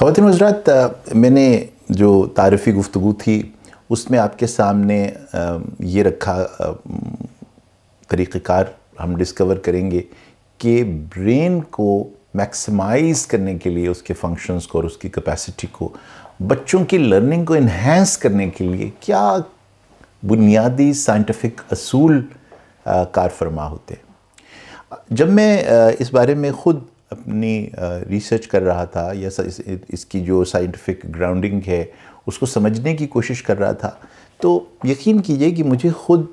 ख़वान हजरात मैंने जो तारफ़ी गुफ्तु थी उसमें आपके सामने ये रखा तरीक़ार हम डिस्कवर करेंगे कि ब्रेन को मैक्सिमाइज़ करने के लिए उसके फंक्शंस को और उसकी कैपेसिटी को बच्चों की लर्निंग को इन्हेंस करने के लिए क्या बुनियादी साइंटिफिक असूल कार फरमा होते हैं जब मैं इस बारे में ख़ुद अपनी रिसर्च कर रहा था या इस, इसकी जो साइंटिफिक ग्राउंडिंग है उसको समझने की कोशिश कर रहा था तो यकीन कीजिए कि मुझे खुद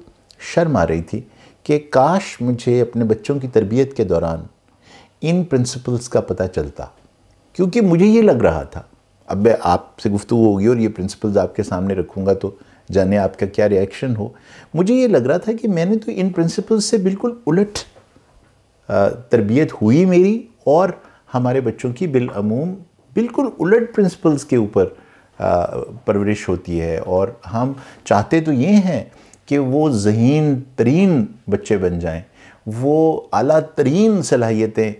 शर्म आ रही थी कि काश मुझे अपने बच्चों की तरबियत के दौरान इन प्रिंसिपल्स का पता चलता क्योंकि मुझे ये लग रहा था अब मैं आपसे गुफ्तु होगी और ये प्रिंसिपल्स आपके सामने रखूँगा तो जाने आपका क्या रिएक्शन हो मुझे ये लग रहा था कि मैंने तो इन प्रिंसिपल्स से बिल्कुल उलट तरबियत हुई मेरी और हमारे बच्चों की बिलूम बिल्कुल उलट प्रिंसिपल्स के ऊपर परवरिश होती है और हम चाहते तो ये हैं कि वो जहीन तरीन बच्चे बन जाएं वो अला तरीन सलाहियतें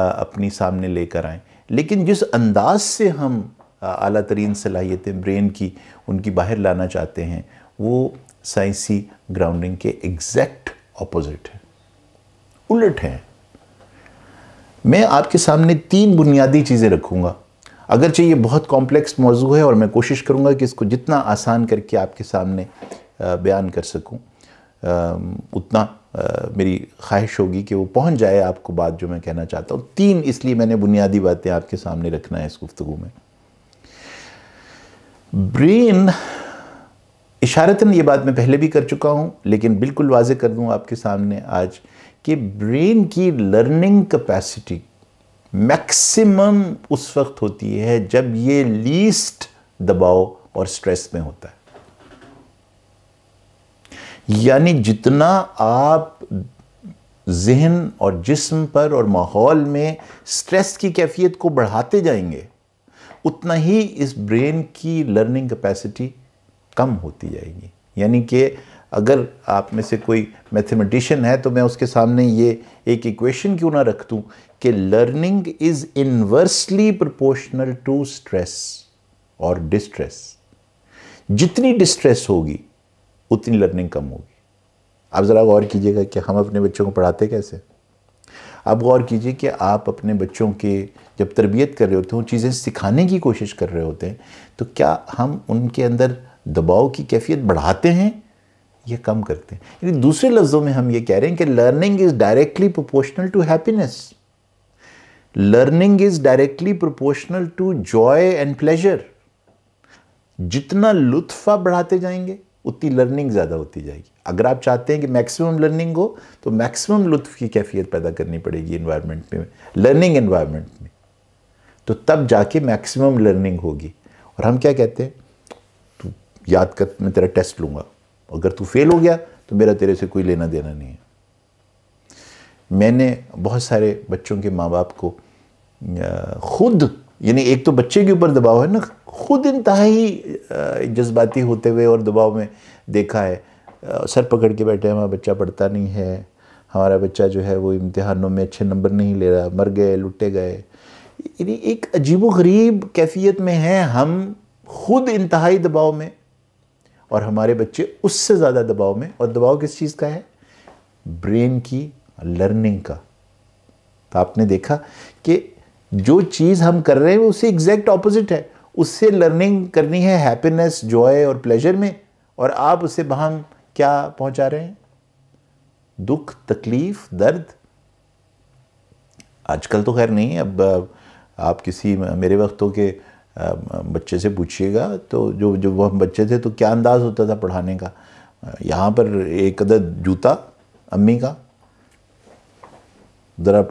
अपनी सामने लेकर आएँ लेकिन जिस अंदाज से हम अला तरीन सलाहियतें ब्रेन की उनकी बाहर लाना चाहते हैं वो साइंसी ग्राउंडिंग के एग्जैक्ट अपोज़िट है उलट हैं मैं आपके सामने तीन बुनियादी चीज़ें रखूँगा अगरचे ये बहुत कॉम्प्लेक्स मौजू है और मैं कोशिश करूँगा कि इसको जितना आसान करके आपके सामने बयान कर सकूँ उतना मेरी ख्वाहिश होगी कि वो पहुँच जाए आपको बात जो मैं कहना चाहता हूँ तीन इसलिए मैंने बुनियादी बातें आपके सामने रखना है इस गुफ्तु में ब्रेन इशारतन ये बात मैं पहले भी कर चुका हूँ लेकिन बिल्कुल वाज कर दूँ आपके सामने आज कि ब्रेन की लर्निंग कैपेसिटी मैक्सिमम उस वक्त होती है जब ये लीस्ट दबाव और स्ट्रेस में होता है यानी जितना आप जहन और जिस्म पर और माहौल में स्ट्रेस की कैफियत को बढ़ाते जाएंगे उतना ही इस ब्रेन की लर्निंग कैपेसिटी कम होती जाएगी यानी कि अगर आप में से कोई मैथमेटिशियन है तो मैं उसके सामने ये एक इक्वेशन क्यों ना रख दूँ कि learning is inversely proportional to stress और डिस्ट्रेस जितनी डिस्ट्रेस होगी उतनी लर्निंग कम होगी आप ज़रा गौर कीजिएगा कि हम अपने बच्चों को पढ़ाते कैसे आप गौर कीजिए कि आप अपने बच्चों के जब तरबियत कर रहे होते हैं चीज़ें सिखाने की कोशिश कर रहे होते हैं तो क्या हम उनके अंदर दबाव की कैफियत बढ़ाते हैं ये कम करते हैं लेकिन दूसरे लफ्ज़ों में हम ये कह रहे हैं कि learning is directly proportional to happiness learning is directly proportional to joy and pleasure जितना लुत्फ आप बढ़ाते जाएंगे उतनी लर्निंग ज़्यादा होती जाएगी अगर आप चाहते हैं कि मैक्सिमम लर्निंग हो तो मैक्सिमम लुत्फ की कैफियत पैदा करनी पड़ेगी इन्वायरमेंट में लर्निंग इन्वायरमेंट में तो तब जाके मैक्सिमम लर्निंग होगी और हम क्या कहते हैं तो याद कर मैं तेरा टेस्ट लूँगा अगर तू फेल हो गया तो मेरा तेरे से कोई लेना देना नहीं है मैंने बहुत सारे बच्चों के माँ बाप को खुद यानी एक तो बच्चे के ऊपर दबाव है ना खुद इंतहाई जज्बाती होते हुए और दबाव में देखा है सर पकड़ के बैठे हमारा बच्चा पढ़ता नहीं है हमारा बच्चा जो है वो इम्तिहानों में अच्छे नंबर नहीं ले रहा मर गए लुटे गए यानी एक अजीब गरीब कैफियत में हैं हम खुद इंतहाई दबाव में और हमारे बच्चे उससे ज़्यादा दबाव में और दबाव किस चीज़ का है ब्रेन की लर्निंग का तो आपने देखा कि जो चीज़ हम कर रहे हैं उससे एग्जैक्ट ऑपोजिट है उससे लर्निंग करनी है हैप्पीनेस जॉय और प्लेजर में और आप उसे वहाँ क्या पहुँचा रहे हैं दुख तकलीफ दर्द आजकल तो खैर नहीं अब आप किसी मेरे वक्तों के बच्चे से पूछिएगा तो जो जब वह बच्चे थे तो क्या अंदाज़ होता था पढ़ाने का यहाँ पर एक अदर जूता अम्मी का ज़रा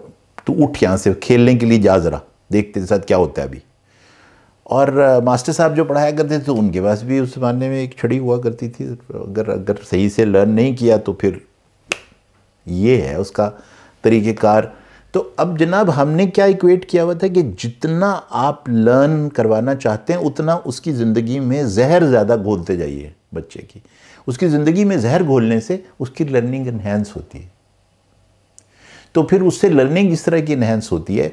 तू उठ यहाँ से खेलने के लिए जा ज़रा देखते तेरे साथ क्या होता है अभी और मास्टर साहब जो पढ़ाया करते थे तो उनके पास भी उस ज़माने में एक छड़ी हुआ करती थी अगर अगर सही से लर्न नहीं किया तो फिर ये है उसका तरीक़ेकार तो अब जनाब हमने क्या इक्वेट किया हुआ था कि जितना आप लर्न करवाना चाहते हैं उतना उसकी ज़िंदगी में जहर ज़्यादा घोलते जाइए बच्चे की उसकी ज़िंदगी में जहर घोलने से उसकी लर्निंग इन्हेंस होती है तो फिर उससे लर्निंग इस तरह की इन्हेंस होती है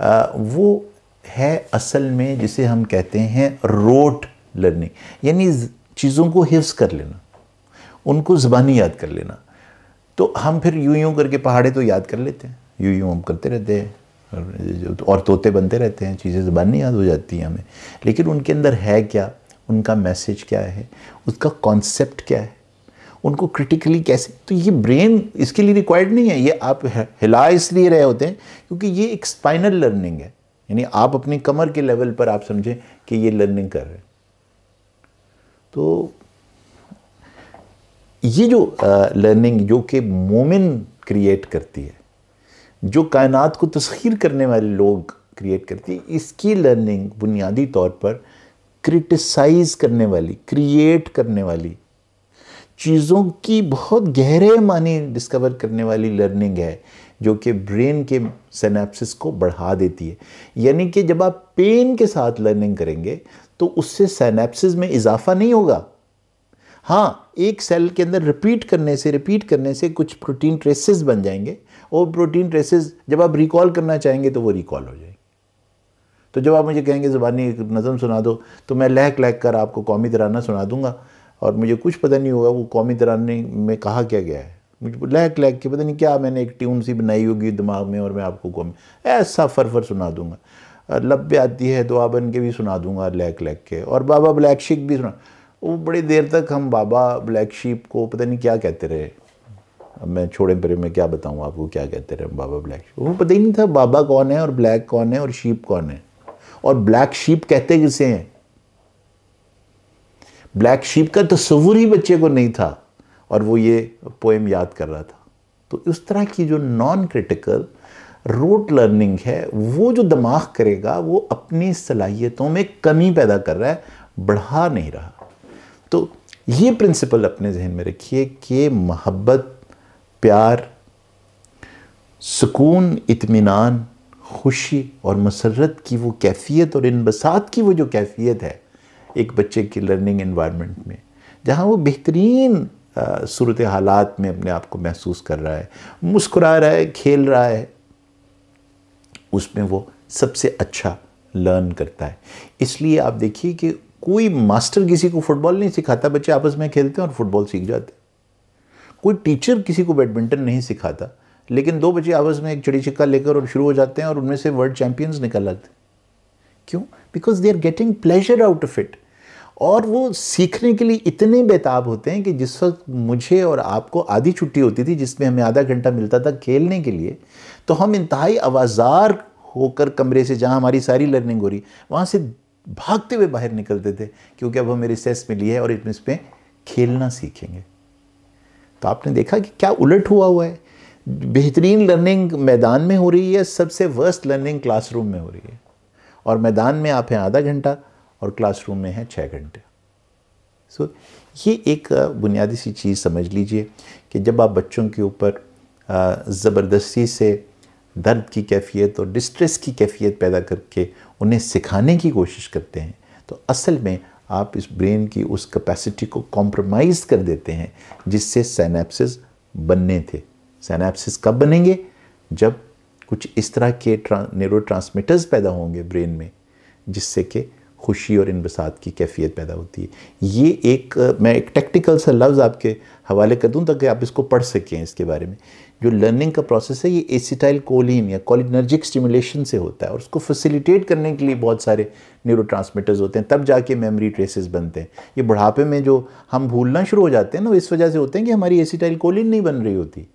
आ, वो है असल में जिसे हम कहते हैं रोट लर्निंग यानी चीज़ों को हिफ्स कर लेना उनको ज़बानी याद कर लेना तो हम फिर यूं यूं करके पहाड़े तो याद कर लेते हैं यूं यूं हम करते रहते हैं और तोते बनते रहते हैं चीज़ें ज़बान नहीं याद हो जाती हैं हमें लेकिन उनके अंदर है क्या उनका मैसेज क्या है उसका कॉन्सेप्ट क्या है उनको क्रिटिकली कैसे तो ये ब्रेन इसके लिए रिक्वायर्ड नहीं है ये आप हिला इसलिए रहे होते हैं क्योंकि ये एक स्पाइनल लर्निंग है यानी आप अपनी कमर के लेवल पर आप समझें कि ये लर्निंग कर रहे हैं तो ये जो लर्निंग जो कि मोमिन क्रिएट करती है जो कायनात को तस्खीर करने वाले लोग क्रिएट करती है इसकी लर्निंग बुनियादी तौर पर क्रिटिसाइज़ करने वाली क्रिएट करने वाली चीज़ों की बहुत गहरे मानी डिस्कवर करने वाली लर्निंग है जो कि ब्रेन के सेनेप्सिस को बढ़ा देती है यानी कि जब आप पेन के साथ लर्निंग करेंगे तो उससे सेनेप्सिस में इजाफा नहीं होगा हाँ एक सेल के अंदर रिपीट करने से रिपीट करने से कुछ प्रोटीन ट्रेसेस बन जाएंगे वो प्रोटीन ट्रेसेस जब आप रिकॉल करना चाहेंगे तो वो रिकॉल हो जाएगी तो जब आप मुझे कहेंगे ज़बानी एक नज़म सुना दो तो मैं लहक लहक कर आपको कौमी तराना सुना दूंगा और मुझे कुछ पता नहीं होगा वो कौमी तराने में कहा क्या गया है मुझे लहक लहक के पता नहीं क्या मैंने एक ट्यून सी बनाई होगी दिमाग में और मैं आपको कौमी ऐसा फर फर सुना दूंगा भी आती है दुआ बन के भी सुना दूंगा लहक लहक के और बाबा ब्लैक शिक भी सुना वो बड़ी देर तक हम बाबा ब्लैक शीप को पता नहीं क्या कहते रहे अब मैं छोड़े परे में क्या बताऊँ आपको क्या कहते रहे बाबा ब्लैक शीप वो पता ही नहीं था बाबा कौन है और ब्लैक कौन है और शीप कौन है और ब्लैक शीप कहते किसे हैं ब्लैक शीप का तस्वूर ही बच्चे को नहीं था और वो ये पोएम याद कर रहा था तो इस तरह की जो नॉन क्रिटिकल रोट लर्निंग है वो जो दिमाग करेगा वो अपनी सलाहियतों में कमी पैदा कर रहा है बढ़ा नहीं रहा तो ये प्रिंसिपल अपने जहन में रखिए कि मोहब्बत प्यार सुकून इत्मीनान खुशी और मसरत की वो कैफियत और इनबसात की वो जो कैफियत है एक बच्चे की लर्निंग इन्वायरमेंट में जहाँ वो बेहतरीन सूरत हालात में अपने आप को महसूस कर रहा है मुस्कुरा रहा है खेल रहा है उसमें वो सबसे अच्छा लर्न करता है इसलिए आप देखिए कि कोई मास्टर किसी को फुटबॉल नहीं सिखाता बच्चे आपस में खेलते हैं और फुटबॉल सीख जाते हैं कोई टीचर किसी को बैडमिंटन नहीं सिखाता लेकिन दो बच्चे आपस में एक चिड़ी छिक्का लेकर और शुरू हो जाते हैं और उनमें से वर्ल्ड चैंपियंस निकल आते हैं क्यों because they are getting pleasure out of it और वो सीखने के लिए इतने बेताब होते हैं कि जिस वक्त मुझे और आपको आधी छुट्टी होती थी जिसमें हमें आधा घंटा मिलता था खेलने के लिए तो हम इंतहाई आवाज़ार होकर कमरे से जहाँ हमारी सारी लर्निंग हो रही वहाँ से भागते हुए बाहर निकलते थे क्योंकि अब हमें रिसेस मिली है और इसमें खेलना सीखेंगे तो आपने देखा कि क्या उलट हुआ हुआ है बेहतरीन लर्निंग मैदान में हो रही है सबसे वर्स्ट लर्निंग क्लासरूम में हो रही है और मैदान में आप हैं आधा घंटा और क्लासरूम में हैं छः घंटे सो so, ये एक बुनियादी सी चीज़ समझ लीजिए कि जब आप बच्चों के ऊपर ज़बरदस्ती से दर्द की कैफियत और डिस्ट्रेस की कैफियत पैदा करके उन्हें सिखाने की कोशिश करते हैं तो असल में आप इस ब्रेन की उस कैपेसिटी को कॉम्प्रोमाइज़ कर देते हैं जिससे सैनेप्सिस बनने थे सैनेप्सिस कब बनेंगे जब कुछ इस तरह के न्यूरो पैदा होंगे ब्रेन में जिससे कि खुशी और इनबसात की कैफियत पैदा होती है ये एक मैं एक टेक्टिकल सा लफ्ज़ आपके हवाले कर दूँ ताकि आप इसको पढ़ सकें इसके बारे में जो लर्निंग का प्रोसेस है ये एसिटाइल कोलिन या कॉलिनर्जिक स्टिमुलेशन से होता है और उसको फैसिलिटेट करने के लिए बहुत सारे न्यूरो होते हैं तब जाके मेमोरी ट्रेसेस बनते हैं ये बुढ़ापे में जो हम भूलना शुरू हो जाते हैं ना इस वजह से होते हैं कि हमारी एसिटाइल कोलिन नहीं बन रही होती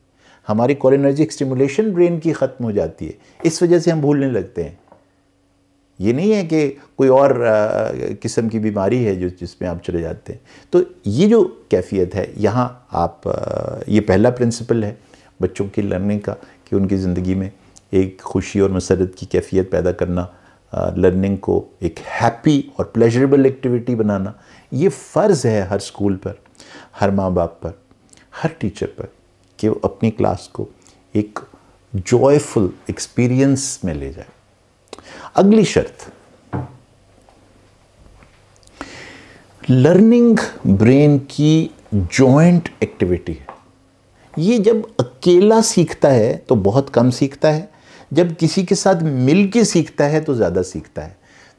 हमारी कॉलिनर्जिक स्टिमुलेशन ब्रेन की ख़त्म हो जाती है इस वजह से हम भूलने लगते हैं ये नहीं है कि कोई और किस्म की बीमारी है जो जिसमें आप चले जाते हैं तो ये जो कैफियत है यहाँ आप ये पहला प्रिंसिपल है बच्चों की लर्निंग का कि उनकी ज़िंदगी में एक खुशी और मसरत की कैफियत पैदा करना लर्निंग को एक हैप्पी और प्लेजरेबल एक्टिविटी बनाना ये फ़र्ज़ है हर स्कूल पर हर माँ बाप पर हर टीचर पर कि वो अपनी क्लास को एक जॉयफुल एक्सपीरियंस में ले जाए अगली शर्त लर्निंग ब्रेन की जॉइंट एक्टिविटी है ये जब अकेला सीखता है तो बहुत कम सीखता है जब किसी के साथ मिल के सीखता है तो ज़्यादा सीखता है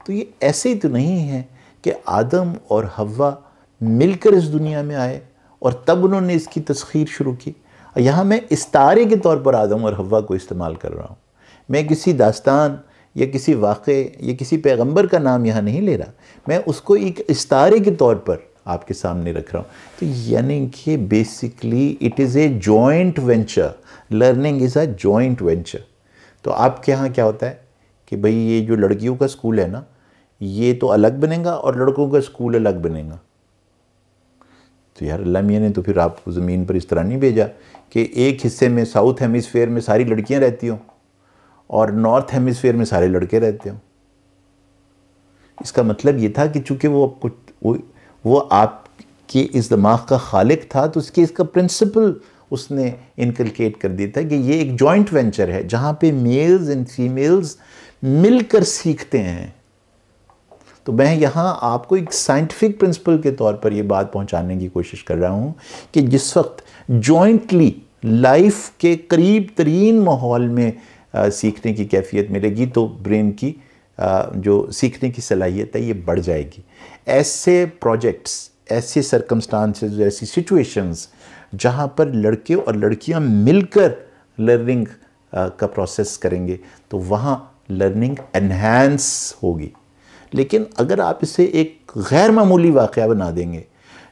तो ये ऐसे ही तो नहीं है कि आदम और हवा मिलकर इस दुनिया में आए और तब उन्होंने इसकी तस्खीर शुरू की यहाँ मैं इस तारे के तौर पर आदम और हवा को इस्तेमाल कर रहा हूँ मैं किसी दास्तान या किसी वाक़े या किसी पैगंबर का नाम यहाँ नहीं ले रहा मैं उसको एक इस्तारे के तौर पर आपके सामने रख रहा हूँ तो यानी कि basically it is a joint venture learning is a joint venture तो आपके यहाँ क्या होता है कि भाई ये जो लड़कियों का स्कूल है ना ये तो अलग बनेगा और लड़कों का स्कूल अलग बनेगा तो यार अल्लाह मियाँ ने तो फिर आपको ज़मीन पर इस तरह नहीं भेजा कि एक हिस्से में साउथ हेमिसफेयर में सारी लड़कियाँ रहती हों और नॉर्थ हेमिसफेयर में सारे लड़के रहते हो इसका मतलब ये था कि चूंकि वो कुछ वो वो आपके इस दिमाग का खालिक था तो उसके इसका प्रिंसिपल उसने इनकलकेट कर दिया था कि ये एक जॉइंट वेंचर है जहाँ पे मेल्स एंड फीमेल्स मिलकर सीखते हैं तो मैं यहाँ आपको एक साइंटिफिक प्रिंसिपल के तौर पर यह बात पहुँचाने की कोशिश कर रहा हूँ कि जिस वक्त जॉइंटली लाइफ के करीब तरीन माहौल में सीखने की कैफियत मिलेगी तो ब्रेन की जो सीखने की सलाहियत है ये बढ़ जाएगी ऐसे प्रोजेक्ट्स ऐसे सरकमस्टांसिस ऐसी सिचुएशंस जहाँ पर लड़के और लड़कियाँ मिलकर लर्निंग का प्रोसेस करेंगे तो वहाँ लर्निंग एनहेंस होगी लेकिन अगर आप इसे एक गैर मामूली वाक़ बना देंगे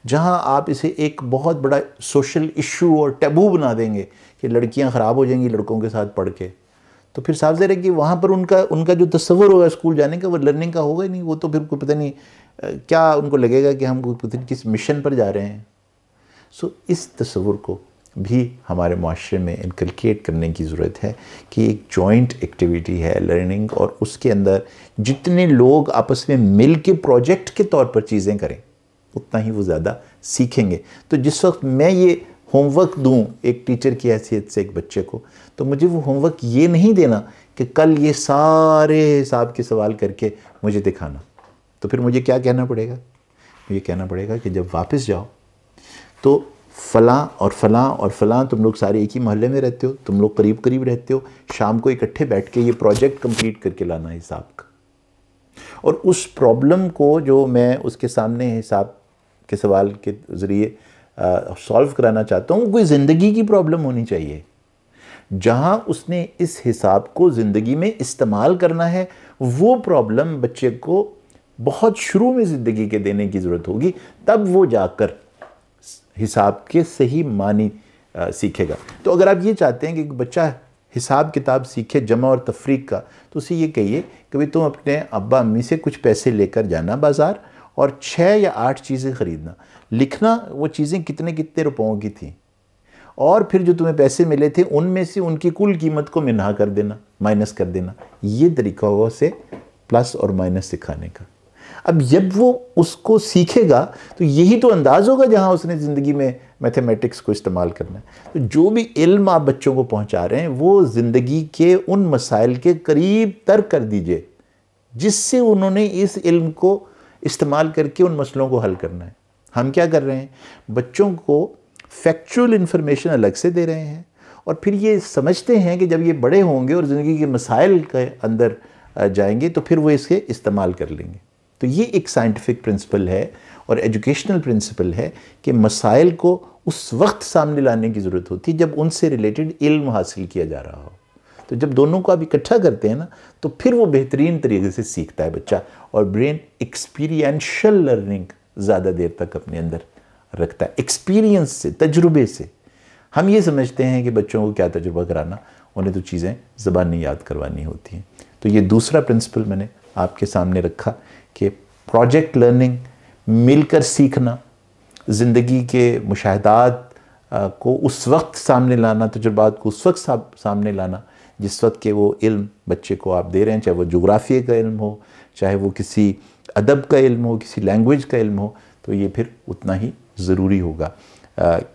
जहाँ आप इसे एक बहुत बड़ा सोशल इशू और टैबू बना देंगे कि लड़कियाँ ख़राब हो जाएंगी लड़कों के साथ पढ़ के तो फिर साफ जहर है कि वहाँ पर उनका उनका जो तस्वर होगा स्कूल जाने का वो लर्निंग का होगा ही नहीं वो तो फिर कोई पता नहीं क्या उनको लगेगा कि हम पता नहीं किस मिशन पर जा रहे हैं सो इस तस्वर को भी हमारे माशरे में इनकलकेट करने की ज़रूरत है कि एक जॉइंट एक्टिविटी है लर्निंग और उसके अंदर जितने लोग आपस में मिल के प्रोजेक्ट के तौर पर चीज़ें करें उतना ही वो ज़्यादा सीखेंगे तो जिस वक्त मैं ये होमवर्क दूँ एक टीचर की हैसियत से एक बच्चे को तो मुझे वो होमवर्क ये नहीं देना कि कल ये सारे हिसाब के सवाल करके मुझे दिखाना तो फिर मुझे क्या कहना पड़ेगा मुझे कहना पड़ेगा कि जब वापस जाओ तो फ़लाँ और फ़लाँ और फ़लाँ तुम लोग सारे एक ही मोहल्ले में रहते हो तुम लोग करीब करीब रहते हो शाम को इकट्ठे बैठ के ये प्रोजेक्ट कंप्लीट करके लाना हिसाब का और उस प्रॉब्लम को जो मैं उसके सामने हिसाब के सवाल के ज़रिए सॉल्व कराना चाहता हूँ कोई ज़िंदगी की प्रॉब्लम होनी चाहिए जहाँ उसने इस हिसाब को ज़िंदगी में इस्तेमाल करना है वो प्रॉब्लम बच्चे को बहुत शुरू में ज़िंदगी के देने की ज़रूरत होगी तब वो जाकर हिसाब के सही मानी आ, सीखेगा तो अगर आप ये चाहते हैं कि बच्चा हिसाब किताब सीखे जमा और तफरीक का तो उसे ये कहिए कि भाई तुम अपने अब्बा अम्मी से कुछ पैसे लेकर जाना बाज़ार और छः या आठ चीज़ें ख़रीदना लिखना वो चीज़ें कितने कितने रुपयों की थी और फिर जो तुम्हें पैसे मिले थे उनमें से उनकी कुल कीमत को मिना कर देना माइनस कर देना ये तरीका होगा उसे प्लस और माइनस सिखाने का अब जब वो उसको सीखेगा तो यही तो अंदाज़ होगा जहाँ उसने ज़िंदगी में मैथमेटिक्स को इस्तेमाल करना है तो जो भी इल्म आप बच्चों को पहुँचा रहे हैं वो ज़िंदगी के उन मसाइल के करीब तर कर दीजिए जिससे उन्होंने इस इल्म को इस्तेमाल करके उन मसलों को हल करना है हम क्या कर रहे हैं बच्चों को फैक्चुअल इन्फॉर्मेशन अलग से दे रहे हैं और फिर ये समझते हैं कि जब ये बड़े होंगे और ज़िंदगी के मसाइल के अंदर जाएंगे तो फिर वो इसके इस्तेमाल कर लेंगे तो ये एक साइंटिफिक प्रिंसिपल है और एजुकेशनल प्रिंसिपल है कि मसाइल को उस वक्त सामने लाने की ज़रूरत होती है जब उनसे रिलेटेड इल्म हासिल किया जा रहा हो तो जब दोनों को आप इकट्ठा करते हैं ना तो फिर वो बेहतरीन तरीके से सीखता है बच्चा और ब्रेन एक्सपीरियंशल लर्निंग ज़्यादा देर तक अपने अंदर रखता है एक्सपीरियंस से तजुर्बे से हम ये समझते हैं कि बच्चों को क्या तजुर्बा कराना उन्हें तो चीज़ें ज़बानी याद करवानी होती हैं तो ये दूसरा प्रिंसिपल मैंने आपके सामने रखा कि प्रोजेक्ट लर्निंग मिलकर सीखना ज़िंदगी के मुशाहदात को उस वक्त सामने लाना तजुर्बात को उस वक्त सामने लाना जिस वक्त के वो इल्म बच्चे को आप दे रहे हैं चाहे वो जोग्राफी का इल्म हो चाहे वो किसी अदब का इल्म हो किसी लैंग्वेज का इल्म हो तो ये फिर उतना ही ज़रूरी होगा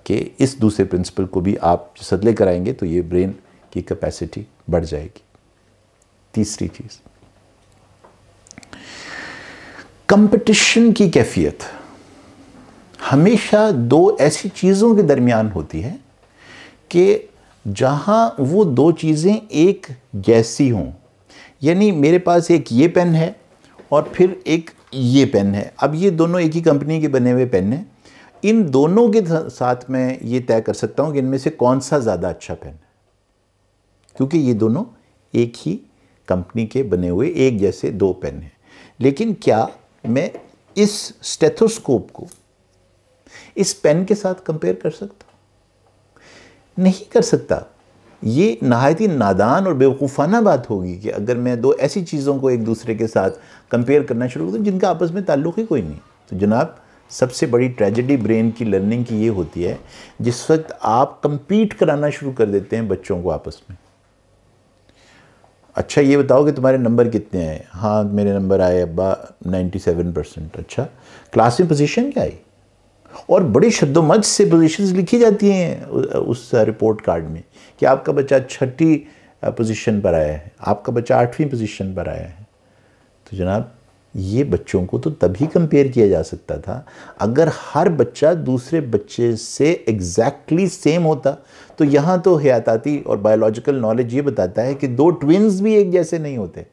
कि इस दूसरे प्रिंसिपल को भी आप सदले कराएंगे तो ये ब्रेन की कैपेसिटी बढ़ जाएगी तीसरी चीज़ कंपटीशन की कैफियत हमेशा दो ऐसी चीज़ों के दरमियान होती है कि जहाँ वो दो चीज़ें एक जैसी हों यानी मेरे पास एक ये पेन है और फिर एक ये पेन है अब ये दोनों एक ही कंपनी के बने हुए पेन हैं इन दोनों के साथ मैं ये तय कर सकता हूँ कि इनमें से कौन सा ज़्यादा अच्छा पेन है क्योंकि ये दोनों एक ही कंपनी के बने हुए एक जैसे दो पेन हैं लेकिन क्या मैं इस स्टेथोस्कोप को इस पेन के साथ कंपेयर कर सकता नहीं कर सकता ये नहायत ही नादान और बेवकूफ़ाना बात होगी कि अगर मैं दो ऐसी चीज़ों को एक दूसरे के साथ कंपेयर करना शुरू कर दूँ जिनका आपस में ताल्लुक़ ही कोई नहीं तो जनाब सबसे बड़ी ट्रेजेडी ब्रेन की लर्निंग की ये होती है जिस वक्त आप कंपीट कराना शुरू कर देते हैं बच्चों को आपस में अच्छा ये बताओ कि तुम्हारे नंबर कितने आए हाँ मेरे नंबर आए अब्बा 97 परसेंट अच्छा क्लास में पोजीशन क्या आई और बड़ी शद्दोमज से पोजीशंस लिखी जाती हैं उस रिपोर्ट कार्ड में कि आपका बच्चा छठी पोजीशन पर आया है आपका बच्चा आठवीं पोजीशन पर आया है तो जनाब ये बच्चों को तो तभी कंपेयर किया जा सकता था अगर हर बच्चा दूसरे बच्चे से एग्जैक्टली exactly सेम होता तो यहाँ तो हयाताती और बायोलॉजिकल नॉलेज ये बताता है कि दो ट्विन्स भी एक जैसे नहीं होते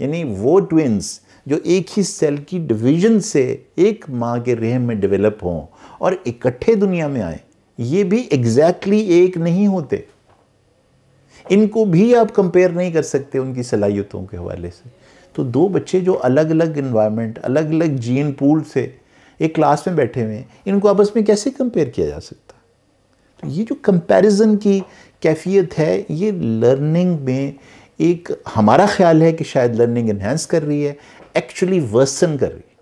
यानी वो ट्विन्स जो एक ही सेल की डिवीजन से एक माँ के रेह में डेवलप हों और इकट्ठे दुनिया में आए ये भी एग्जैक्टली exactly एक नहीं होते इनको भी आप कंपेयर नहीं कर सकते उनकी सलाहियतों के हवाले से तो दो बच्चे जो अलग अलग इन्वायरमेंट अलग अलग जीन पूल से एक क्लास में बैठे हुए हैं इनको आपस में कैसे कंपेयर किया जा सकता तो ये जो कंपैरिजन की कैफियत है ये लर्निंग में एक हमारा ख्याल है कि शायद लर्निंग इन्हेंस कर रही है एक्चुअली वर्सन कर रही है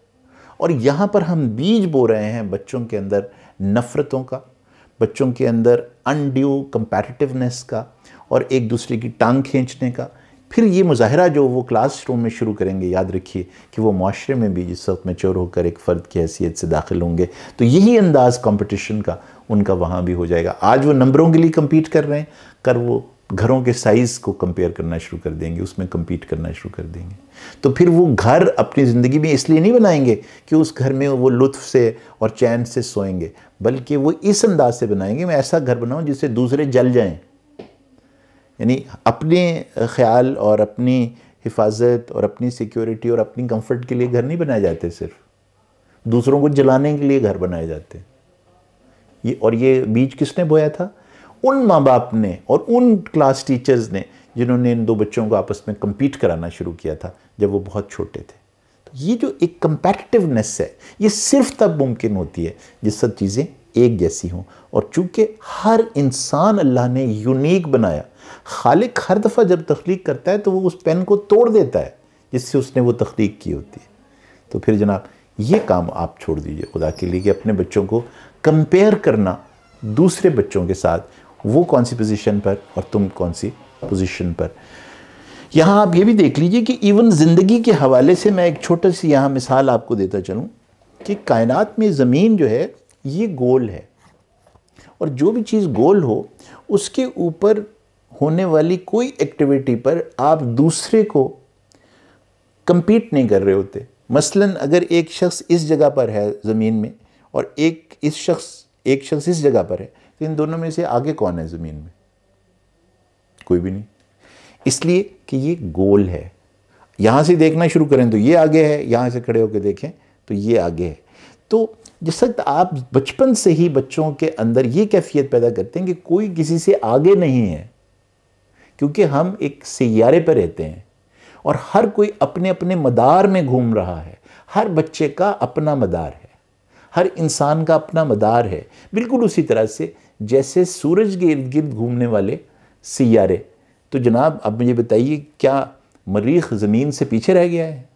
और यहाँ पर हम बीज बो रहे हैं बच्चों के अंदर नफ़रतों का बच्चों के अंदर अनड्यू कंपैटिटिवनेस का और एक दूसरे की टांग खींचने का फिर ये मुजाहरा जो वो क्लासरूम में शुरू करेंगे याद रखिए कि वो माशरे में भी जिस वक्त मेच्योर होकर एक फ़र्द की हैसियत से दाखिल होंगे तो यही अंदाज़ कंपटीशन का उनका वहाँ भी हो जाएगा आज वो नंबरों के लिए कम्पीट कर रहे हैं कर वो घरों के साइज़ को कंपेयर करना शुरू कर देंगे उसमें कम्पीट करना शुरू कर देंगे तो फिर वो घर अपनी ज़िंदगी में इसलिए नहीं बनाएंगे कि उस घर में वो लुत्फ से और चैन से सोएंगे बल्कि वो इस अंदाज से बनाएंगे मैं ऐसा घर बनाऊँ जिससे दूसरे जल जाएं यानी अपने ख्याल और अपनी हिफाजत और अपनी सिक्योरिटी और अपनी कंफर्ट के लिए घर नहीं बनाए जाते सिर्फ दूसरों को जलाने के लिए घर बनाए जाते ये और ये बीज किसने बोया था उन माँ बाप ने और उन क्लास टीचर्स ने जिन्होंने इन दो बच्चों को आपस में कम्पीट कराना शुरू किया था जब वो बहुत छोटे थे तो ये जो एक कंपेटिटिवनेस है ये सिर्फ तब मुमकिन होती है जिस सब चीज़ें एक जैसी हों और चूंकि हर इंसान अल्लाह ने यूनिक बनाया खालिक हर दफ़ा जब तख्लीक करता है तो वो उस पेन को तोड़ देता है जिससे उसने वो तख्लीक की होती है तो फिर जनाब ये काम आप छोड़ दीजिए खुदा के लिए कि अपने बच्चों को कंपेयर करना दूसरे बच्चों के साथ वो कौन सी पोजीशन पर और तुम कौन सी पोजीशन पर यहाँ आप ये भी देख लीजिए कि इवन ज़िंदगी के हवाले से मैं एक छोटी सी यहाँ मिसाल आपको देता चलूँ कि कायनात में ज़मीन जो है ये गोल है और जो भी चीज़ गोल हो उसके ऊपर होने वाली कोई एक्टिविटी पर आप दूसरे को कम्पीट नहीं कर रहे होते मसलन अगर एक शख्स इस जगह पर है ज़मीन में और एक इस शख्स एक शख्स इस जगह पर है तो इन दोनों में से आगे कौन है ज़मीन में कोई भी नहीं इसलिए कि ये गोल है यहाँ से देखना शुरू करें तो ये आगे है यहाँ से खड़े होकर देखें तो ये आगे है तो जिस वक्त आप बचपन से ही बच्चों के अंदर ये कैफियत पैदा करते हैं कि कोई किसी से आगे नहीं है क्योंकि हम एक सैारे पर रहते हैं और हर कोई अपने अपने मदार में घूम रहा है हर बच्चे का अपना मदार है हर इंसान का अपना मदार है बिल्कुल उसी तरह से जैसे सूरज के इर्द गिर्द घूमने वाले सियारे तो जनाब अब मुझे बताइए क्या मरीख ज़मीन से पीछे रह गया है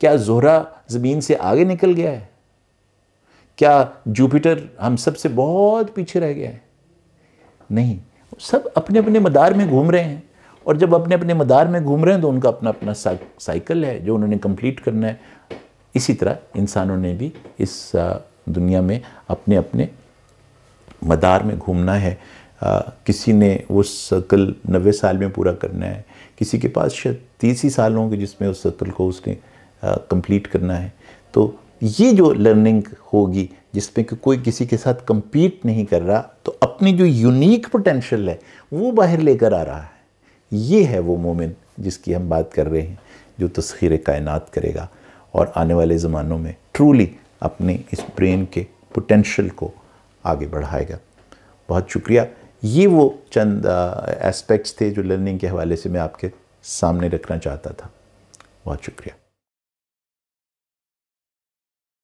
क्या जोहरा ज़मीन से आगे निकल गया है क्या जुपिटर हम सब से बहुत पीछे रह गया है नहीं सब अपने अपने मदार में घूम रहे हैं और जब अपने अपने मदार में घूम रहे हैं तो उनका अपना अपना साइकिल है जो उन्होंने कंप्लीट करना है इसी तरह इंसानों ने भी इस दुनिया में अपने अपने मदार में घूमना है आ, किसी ने वो सर्कल नबे साल में पूरा करना है किसी के पास शायद तीस ही साल होंगे जिसमें उस सर्कल को उसने कंप्लीट करना है तो ये जो लर्निंग होगी जिसमें कि कोई किसी के साथ कम्पीट नहीं कर रहा तो अपनी जो यूनिक पोटेंशियल है वो बाहर लेकर आ रहा है ये है वो मोमेंट जिसकी हम बात कर रहे हैं जो तस्खीर कायनात करेगा और आने वाले ज़मानों में ट्रूली अपने इस ब्रेन के पोटेंशल को आगे बढ़ाएगा बहुत शुक्रिया ये वो चंद एस्पेक्ट्स थे जो लर्निंग के हवाले से मैं आपके सामने रखना चाहता था बहुत शुक्रिया